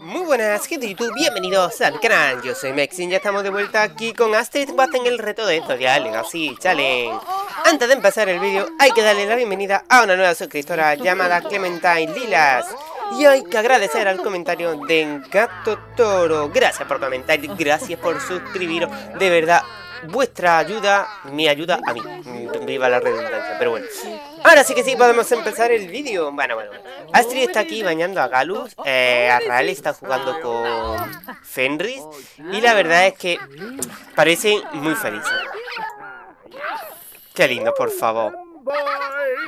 Muy buenas, gente de YouTube, bienvenidos al canal, yo soy Mexin, ya estamos de vuelta aquí con Astrid Bat en el reto de Zodiac Así, Challenge Antes de empezar el vídeo, hay que darle la bienvenida a una nueva suscriptora llamada Clementine Lilas Y hay que agradecer al comentario de Gato Toro, gracias por comentar, gracias por suscribiros, de verdad, vuestra ayuda mi ayuda a mí. Viva la redundancia, pero bueno. Ahora sí que sí, podemos empezar el vídeo. Bueno, bueno, Astrid está aquí bañando a Galus. Eh, está jugando con Fenris. Y la verdad es que parece muy feliz Qué lindo, por favor.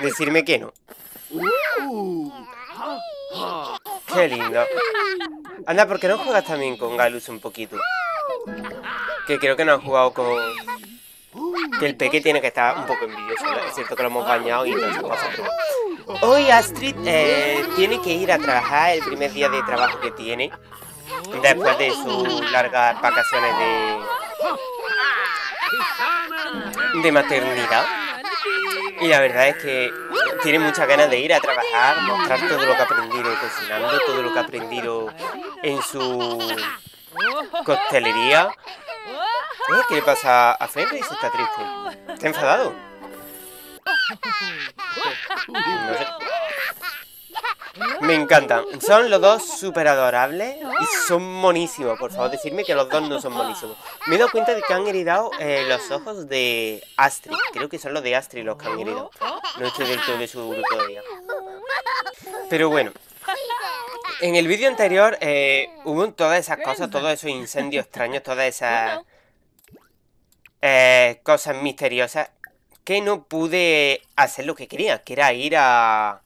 Decirme que no. Qué lindo. Anda, ¿por qué no juegas también con Galus un poquito? Que creo que no han jugado con... Que el peque tiene que estar un poco envidioso. Es cierto que lo hemos bañado y entonces pasa Hoy Astrid eh, tiene que ir a trabajar el primer día de trabajo que tiene. Después de sus largas vacaciones de... De maternidad. Y la verdad es que tiene muchas ganas de ir a trabajar, mostrar todo lo que ha aprendido cocinando, todo lo que ha aprendido en su costelería ¿qué le pasa a Fenris? Está triste. Está enfadado. Me encantan. Son los dos súper adorables y son monísimos. Por favor, decirme que los dos no son monísimos. Me he dado cuenta de que han heredado eh, los ojos de Astrid. Creo que son los de Astrid los que han heredado. No estoy del todo de grupo Pero bueno. En el vídeo anterior eh, hubo todas esas cosas, todos esos incendios extraños, todas esas eh, cosas misteriosas que no pude hacer lo que quería, que era ir a...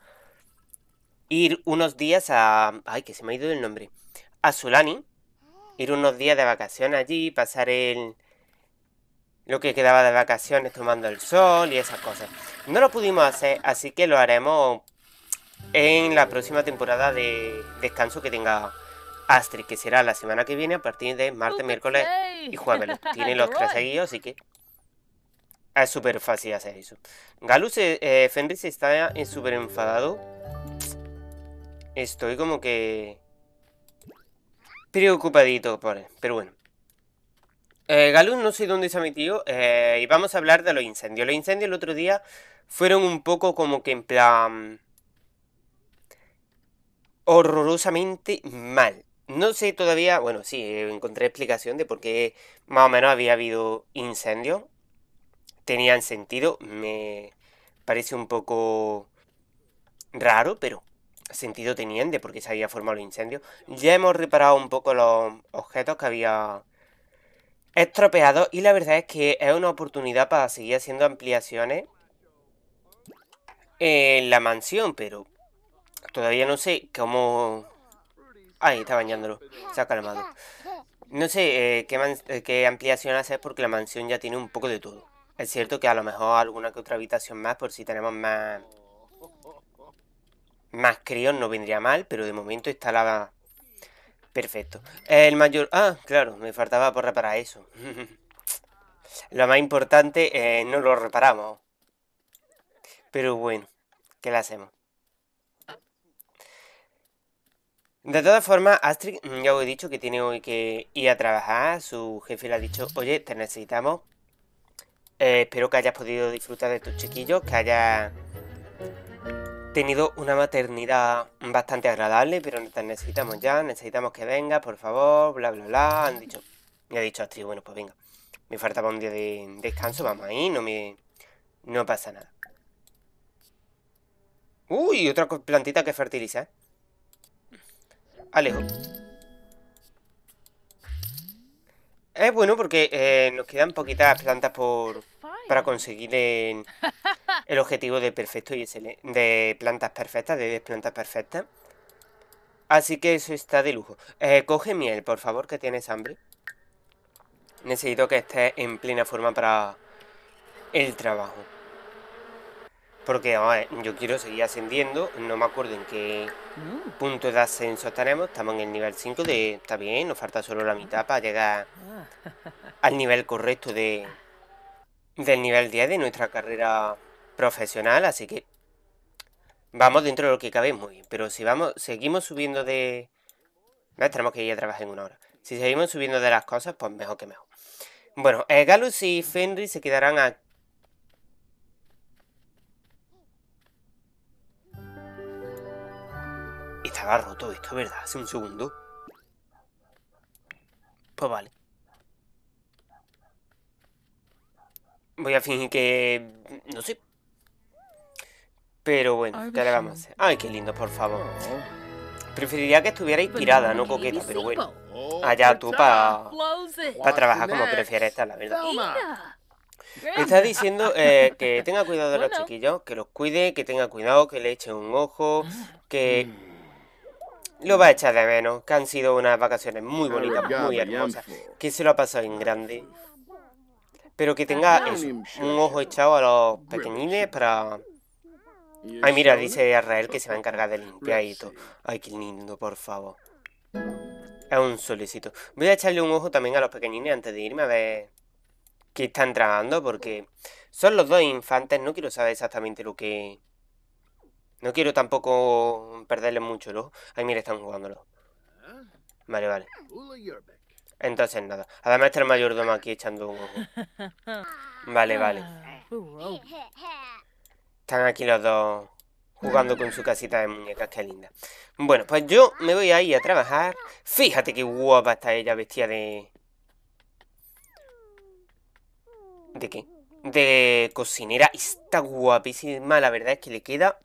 Ir unos días a... Ay, que se me ha ido el nombre. A Sulani. Ir unos días de vacaciones allí, pasar el... Lo que quedaba de vacaciones tomando el sol y esas cosas. No lo pudimos hacer, así que lo haremos en la próxima temporada de descanso que tenga Astrid, que será la semana que viene a partir de martes, miércoles y jueves. Tiene los tres seguidos, así que es súper fácil hacer eso. Galus, eh, eh, Fenris está súper enfadado. Estoy como que preocupadito por él, pero bueno. Eh, Galus no sé dónde se ha metido y vamos a hablar de los incendios. Los incendios el otro día fueron un poco como que en plan horrorosamente mal. No sé todavía, bueno, sí, eh, encontré explicación de por qué más o menos había habido incendios. Tenían sentido, me parece un poco raro, pero sentido tenían de por qué se había formado el incendio. Ya hemos reparado un poco los objetos que había estropeado y la verdad es que es una oportunidad para seguir haciendo ampliaciones en la mansión, pero todavía no sé cómo Ahí está bañándolo. Se ha calmado. No sé eh, eh, qué, ampliación hacer porque la mansión ya tiene un poco de todo. Es cierto que a lo mejor alguna que otra habitación más por si tenemos más... Más críos no vendría mal, pero de momento está Perfecto. El mayor... Ah, claro, me faltaba por reparar eso. lo más importante eh, no lo reparamos. Pero bueno, ¿qué le hacemos? De todas formas, Astrid, mm, ya os he dicho que tiene hoy que ir a trabajar. Su jefe le ha dicho, oye, te necesitamos. Eh, espero que hayas podido disfrutar de tus chiquillos, que hayas tenido una maternidad bastante agradable, pero te necesitamos ya, necesitamos que venga, por favor, bla, bla, bla. Han dicho, me ha dicho Astrid, bueno, pues venga, me faltaba un día de descanso, vamos ahí, no me... no pasa nada. Uy, otra plantita que fertiliza. ¿eh? Alejo. Es bueno porque eh, nos quedan poquitas plantas por para conseguir el, objetivo de perfecto y de plantas perfectas, de plantas perfectas. Así que eso está de lujo. Eh, coge miel, por favor, que tienes hambre. Necesito que esté en plena forma para el trabajo. Porque yo quiero seguir ascendiendo, no me acuerdo en qué mm. punto de ascenso estaremos. estamos en el nivel 5 de... Está bien, nos falta solo la mitad para llegar ah. al nivel correcto de del nivel 10 de nuestra carrera profesional, así que vamos dentro de lo que cabe muy Pero si vamos, seguimos subiendo de... No, tenemos que ir a trabajar en una hora. Si seguimos subiendo de las cosas, pues mejor que mejor. Bueno, eh, Galus y Fenry se quedarán aquí agarro todo esto, ¿verdad? Hace un segundo. Pues vale. Voy a fingir que... No sé. Pero bueno, ¿qué le vamos a hacer? Ay, qué lindo, por favor. Preferiría que estuviera inspirada, no coqueta, pero bueno. Allá tú para Para trabajar como prefieres estar, la verdad. está diciendo eh, que tenga cuidado de los chiquillos, que los cuide, que tenga cuidado, que le eche un ojo, ah. que mm lo va a echar de menos, que han sido unas vacaciones muy bonitas, muy hermosas, que se lo ha pasado en grande. Pero que tenga un ojo echado a los pequeñines para... Ay, mira, dice Israel que se va a encargar de limpiar y todo. Ay, qué lindo, por favor. Es un solicito. Voy a echarle un ojo también a los pequeñines antes de irme a ver qué están tragando, porque son los dos infantes, no quiero saber exactamente lo que no quiero tampoco perderle mucho el ojo. Ay, mira, están jugándolo. Vale, vale. Entonces nada. Además está el mayordomo aquí echando un ojo. Vale, vale. Están aquí los dos jugando con su casita de muñecas, qué linda. Bueno, pues yo me voy ahí a trabajar. Fíjate qué guapa está ella vestida de... ¿De qué? De cocinera. Está guapísima, la verdad es que le queda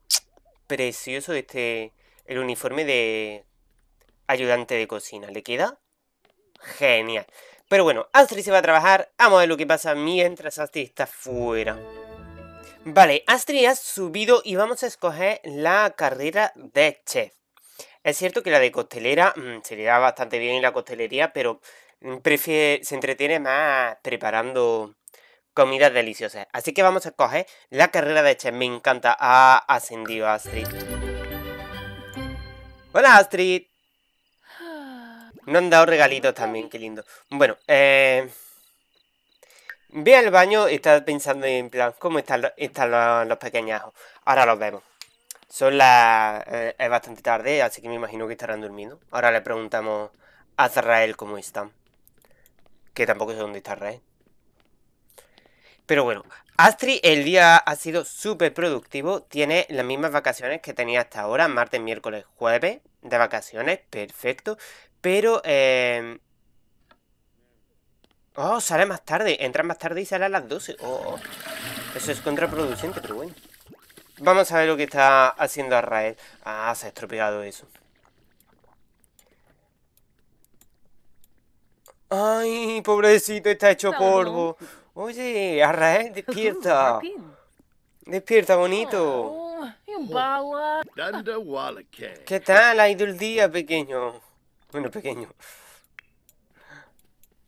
precioso este el uniforme de ayudante de cocina. Le queda genial. Pero bueno, Astrid se va a trabajar. Vamos a ver lo que pasa mientras Astrid está fuera. Vale, Astrid ha subido y vamos a escoger la carrera de chef. Es cierto que la de costelera mm, se le da bastante bien en la costelería, pero mm, prefiere, se entretiene más preparando comidas deliciosas. Así que vamos a coger la carrera de Che. Me encanta. Ha ascendido Astrid. Hola Astrid. Nos han dado regalitos también, qué lindo. Bueno, eh... Ve al baño y está pensando en plan, ¿cómo están, los, los, pequeñajos? Ahora los vemos. Son las... Eh, es bastante tarde, así que me imagino que estarán durmiendo. Ahora le preguntamos a Zarrael cómo están. Que tampoco sé dónde está Rael. Pero bueno, Astri el día ha sido súper productivo, tiene las mismas vacaciones que tenía hasta ahora, martes, miércoles, jueves de vacaciones, perfecto, pero... Em, oh, sale más tarde, entra más tarde y sale a las 12, oh, eso es contraproducente, pero bueno. Vamos a ver lo que está haciendo Arrael. Ah, se ha estropeado eso. Ay, pobrecito, está hecho polvo. Oye, Arrael, despierta. Despierta, bonito. ¿Qué tal? ahí del el día, pequeño. Bueno, pequeño.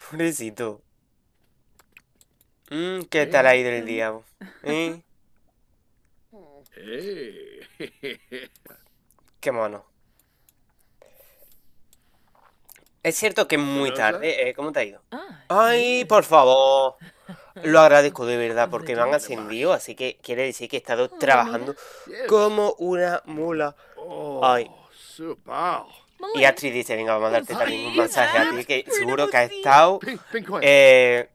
Pobrecito. Mm, ¿Qué eh, tal ahí del el eh. día? ¿Eh? Qué mono. Es cierto que es muy tarde. ¿Cómo te ha ido? Ah, Ay, por favor. Lo agradezco de verdad porque me han ascendido, así que quiere decir que he estado trabajando como una mula. Ay. Oh, y Astrid dice, venga, vamos a darte también un masaje a ti, que seguro que ha estado eh,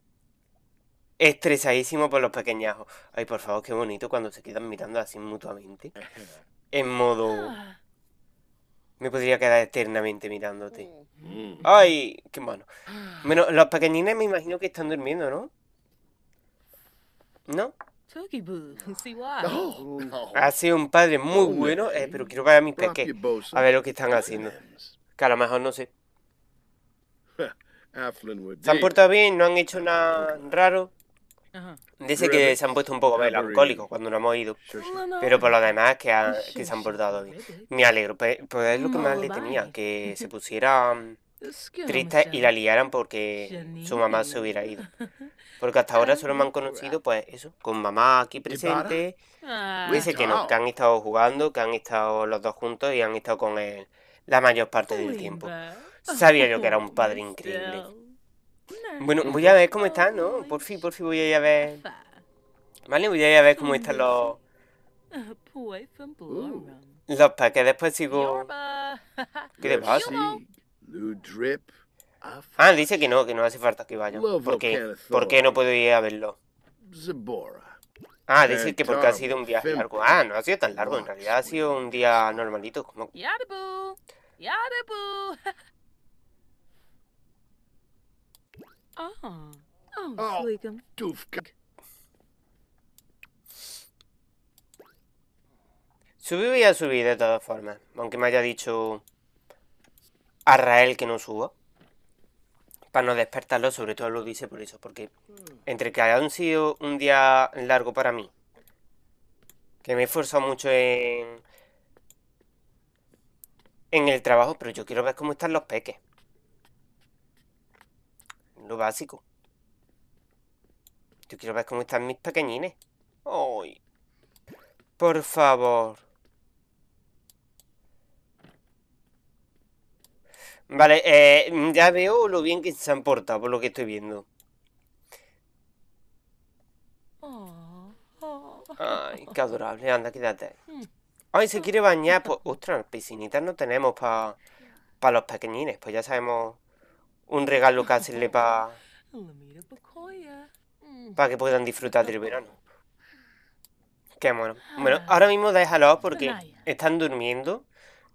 estresadísimo por los pequeñajos. Ay, por favor, qué bonito cuando se quedan mirando así mutuamente. En modo... Ah. Me podría quedar eternamente mirándote. Mm. Ay, qué bueno. Ah. Bueno, los pequeñines me imagino que están durmiendo, ¿no? ¿No? Ha sido un padre muy bueno, eh, pero quiero ver a mis peques. A ver lo que están haciendo. Que a lo mejor no sé. Se han portado bien, no han hecho nada raro. Dice que se han puesto un poco melancólicos cuando no hemos ido. Pero por lo demás que, que se han portado bien. Me alegro, pues, es lo que más le tenía, que se pusiera mm, triste y la liaran porque su mamá se hubiera ido. Porque hasta ahora solo me han conocido, pues eso, con mamá aquí presente. Dice ah, que no, que han estado jugando, que han estado los dos juntos y han estado con él la mayor parte del tiempo. Sabía yo que era un padre increíble. Bueno, voy a ver cómo están, ¿no? Por fin, por fin voy a ir a ver. Vale, voy a ir a ver cómo están los. Pues, uh. Los para que después sigo. ¿Qué te pues pasa? Ah, dice que no, que no hace falta que vaya. ¿Por qué? no puedo ir a verlo? Ah, dice que porque ha sido un viaje largo. Ah, no ha sido tan largo, en realidad ha sido un día normalito. Como... Subí voy a subir de todas formas, aunque me haya dicho a Rael que no suba. Para no despertarlo, sobre todo lo dice por eso, porque entre que haya sido un día largo para mí, que me he esforzado mucho en, en el trabajo, pero yo quiero ver cómo están los peques. Lo básico. Yo quiero ver cómo están mis pequeñines. ¡Ay! Por favor. Vale, eh, ya veo lo bien que se han portado por lo que estoy viendo. Ay, qué adorable. Anda, quédate. Ay, se quiere bañar. Pues, ostras, piscinitas no tenemos para los pequeñines. Pues ya sabemos un regalo que hacerle para... Para que puedan disfrutar del verano. Qué bueno. Bueno, ahora mismo déjalo porque están durmiendo.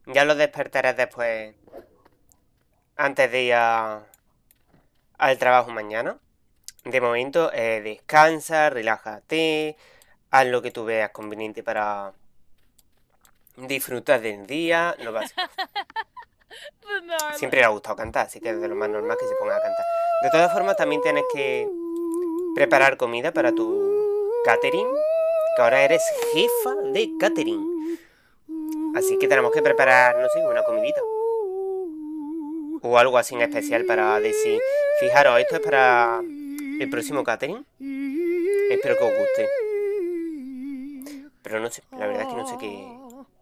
Ya los despertaré después antes de ir al trabajo mañana. De momento, eh, descansa, relájate, haz lo que tú veas conveniente para disfrutar del día. No vas... Pues Siempre le ha gustado cantar, así que es de lo más normal que se ponga a cantar. De todas formas, también tienes que preparar comida para tu catering, que ahora eres jefa de catering. Así que tenemos que preparar, no sé, una comidita o algo así en especial para decir... Fijaros, esto es para el próximo catering. Espero que os guste. Pero no sé, la verdad es que no sé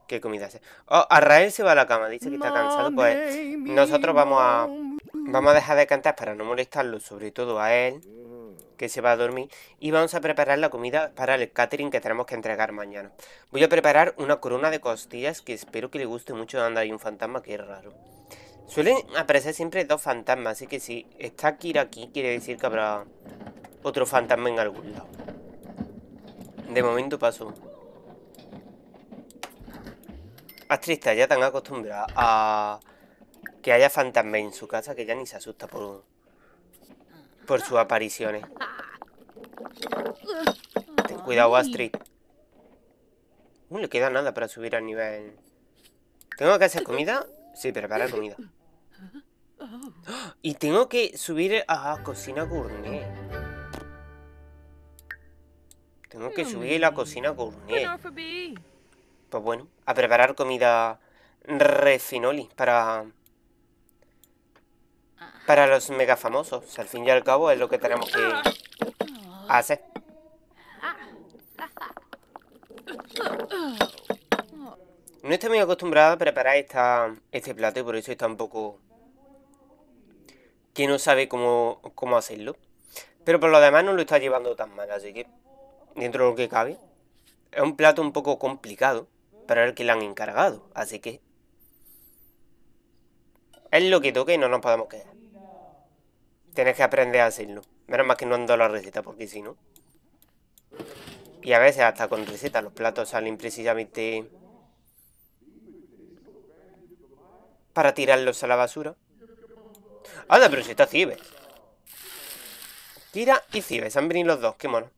qué, comida hacer. Oh, Arrael se va a la cama, dice que está cansado. Pues nosotros vamos a, vamos a dejar de cantar para no molestarlo, sobre todo a él, que se va a dormir. Y vamos a preparar la comida para el catering que tenemos que entregar mañana. Voy a preparar una corona de costillas que espero que le guste mucho. Anda, hay un fantasma que es raro. Suelen aparecer siempre dos fantasmas, así que si está Kira aquí, quiere decir que habrá otro fantasma en algún lado. De momento paso. Astrid está ya tan acostumbrada a que haya fantasmas en su casa que ya ni se asusta por, por sus apariciones. Ten cuidado, Astrid. No le queda nada para subir al nivel. ¿Tengo que hacer comida? Sí, preparar comida. Y tengo que subir a cocina gourmet. Tengo que subir a la cocina gourmet. Pues bueno, a preparar comida refinoli para... Para los mega famosos. Al fin y al cabo es lo que tenemos que hacer. No estoy muy acostumbrada a preparar esta, este plato y por eso está un poco que no sabe cómo, hacerlo. Pero por lo demás no lo está llevando tan mal, así que dentro de lo que cabe. Es un plato un poco complicado Pero es el que le han encargado, así que... Es lo que toque y no nos podemos quedar. Tienes que aprender a hacerlo. Menos más que no ando la receta, porque si no... Y a veces hasta con recetas. los platos salen precisamente... Para tirarlos a la basura. Anda, pero si está cibe. Kira y se han venido los dos, qué mono.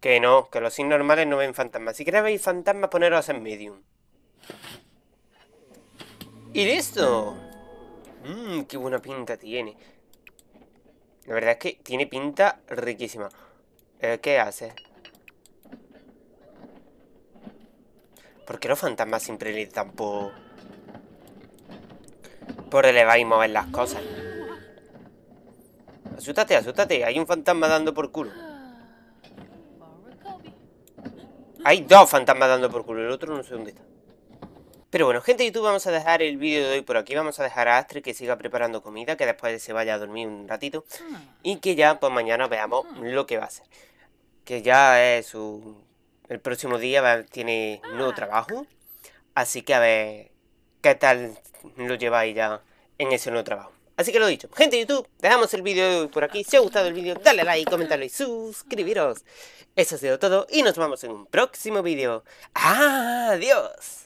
Que no, que los sin normales no ven fantasmas. Si queréis ver fantasmas, poneros en medium. ¡Y listo! Mmm, qué buena pinta tiene. La verdad es que tiene pinta riquísima. ¿Eh, ¿Qué hace? ¿Por qué los fantasmas siempre le dan por por elevar y mover las cosas. Asústate, asústate. Hay un fantasma dando por culo. Hay dos fantasmas dando por culo. El otro no sé dónde está. Pero bueno, gente de YouTube, vamos a dejar el vídeo de hoy por aquí. Vamos a dejar a Astre que siga preparando comida, que después se vaya a dormir un ratito. Y que ya, pues mañana veamos lo que va a hacer. Que ya es su... El próximo día tiene nuevo trabajo. Así que a ver qué tal lo lleváis ya en ese nuevo trabajo. Así que lo dicho, gente de YouTube, dejamos el vídeo de por aquí. Si os ha gustado el vídeo, dale like, comentalo y suscribiros. Eso ha sido todo y nos vemos en un próximo vídeo. ¡Adiós!